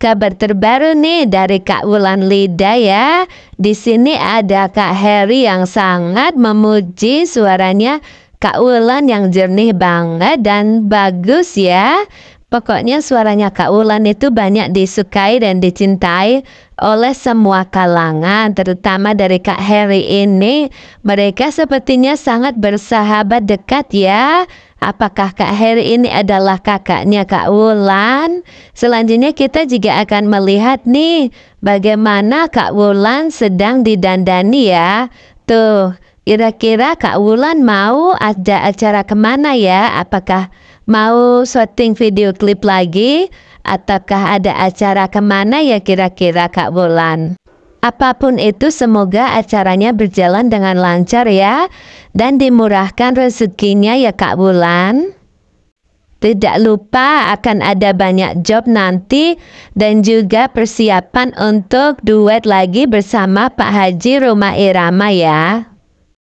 Kabar terbaru nih dari Kak Wulan Lida ya. Di sini ada Kak Heri yang sangat memuji suaranya Kak Wulan yang jernih banget dan bagus ya. Pokoknya suaranya Kak Ulan itu banyak disukai dan dicintai oleh semua kalangan, terutama dari Kak Harry ini. Mereka sepertinya sangat bersahabat dekat ya. Apakah Kak Harry ini adalah kakaknya Kak Wulan? Selanjutnya kita juga akan melihat nih bagaimana Kak Wulan sedang didandani ya. Tuh, kira-kira Kak Wulan mau ada acara kemana ya? Apakah Mau syuting video klip lagi? Ataukah ada acara kemana ya kira-kira Kak Bulan? Apapun itu semoga acaranya berjalan dengan lancar ya dan dimurahkan rezekinya ya Kak Bulan. Tidak lupa akan ada banyak job nanti dan juga persiapan untuk duet lagi bersama Pak Haji Rumah Irama ya.